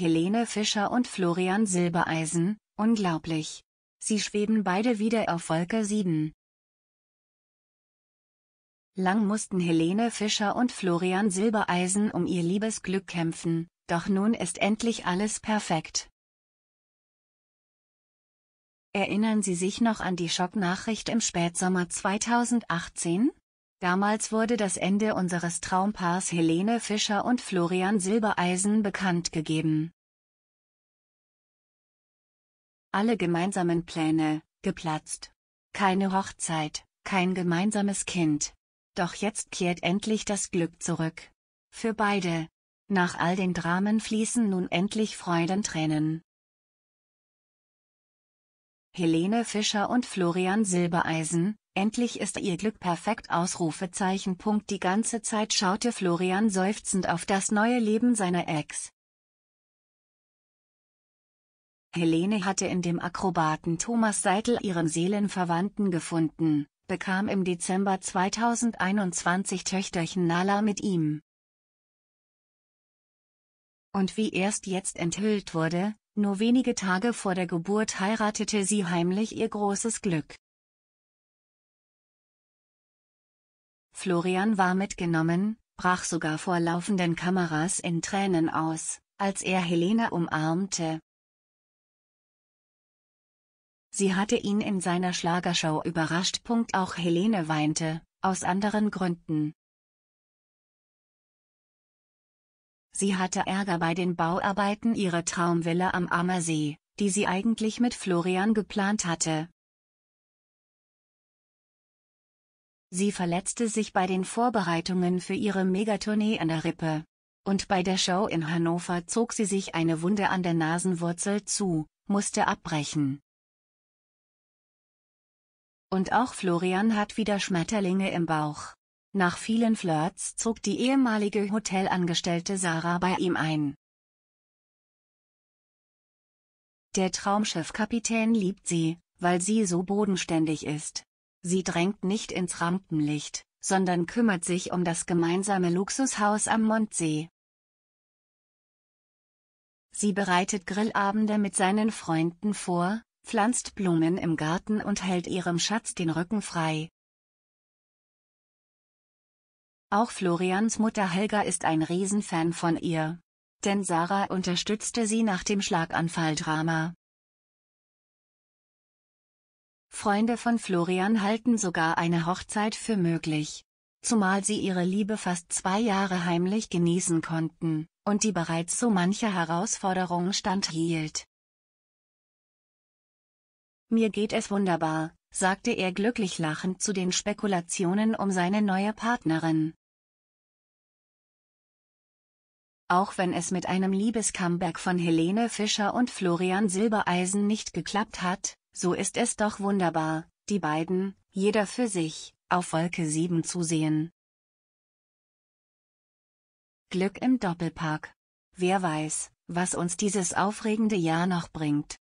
Helene Fischer und Florian Silbereisen, unglaublich. Sie schweben beide wieder auf Wolke 7. Lang mussten Helene Fischer und Florian Silbereisen um ihr Liebesglück kämpfen, doch nun ist endlich alles perfekt. Erinnern Sie sich noch an die Schocknachricht im Spätsommer 2018? Damals wurde das Ende unseres Traumpaars Helene Fischer und Florian Silbereisen bekannt gegeben. Alle gemeinsamen Pläne, geplatzt. Keine Hochzeit, kein gemeinsames Kind. Doch jetzt kehrt endlich das Glück zurück. Für beide. Nach all den Dramen fließen nun endlich Freudentränen. Helene Fischer und Florian Silbereisen, endlich ist ihr Glück perfekt Ausrufezeichen. Die ganze Zeit schaute Florian seufzend auf das neue Leben seiner Ex. Helene hatte in dem Akrobaten Thomas Seitel ihren Seelenverwandten gefunden, bekam im Dezember 2021 Töchterchen Nala mit ihm. Und wie erst jetzt enthüllt wurde, nur wenige Tage vor der Geburt heiratete sie heimlich ihr großes Glück. Florian war mitgenommen, brach sogar vor laufenden Kameras in Tränen aus, als er Helena umarmte. Sie hatte ihn in seiner Schlagershow überrascht. Auch Helene weinte, aus anderen Gründen. Sie hatte Ärger bei den Bauarbeiten ihrer Traumvilla am Ammersee, die sie eigentlich mit Florian geplant hatte. Sie verletzte sich bei den Vorbereitungen für ihre Megatournee an der Rippe. Und bei der Show in Hannover zog sie sich eine Wunde an der Nasenwurzel zu, musste abbrechen. Und auch Florian hat wieder Schmetterlinge im Bauch. Nach vielen Flirts zog die ehemalige Hotelangestellte Sarah bei ihm ein. Der Traumschiffkapitän liebt sie, weil sie so bodenständig ist. Sie drängt nicht ins Rampenlicht, sondern kümmert sich um das gemeinsame Luxushaus am Mondsee. Sie bereitet Grillabende mit seinen Freunden vor, pflanzt Blumen im Garten und hält ihrem Schatz den Rücken frei. Auch Florians Mutter Helga ist ein Riesenfan von ihr. Denn Sarah unterstützte sie nach dem Schlaganfall-Drama. Freunde von Florian halten sogar eine Hochzeit für möglich. Zumal sie ihre Liebe fast zwei Jahre heimlich genießen konnten, und die bereits so manche Herausforderung standhielt. Mir geht es wunderbar, sagte er glücklich lachend zu den Spekulationen um seine neue Partnerin. Auch wenn es mit einem Liebescomeback von Helene Fischer und Florian Silbereisen nicht geklappt hat, so ist es doch wunderbar, die beiden, jeder für sich, auf Wolke 7 zu sehen. Glück im Doppelpark. Wer weiß, was uns dieses aufregende Jahr noch bringt.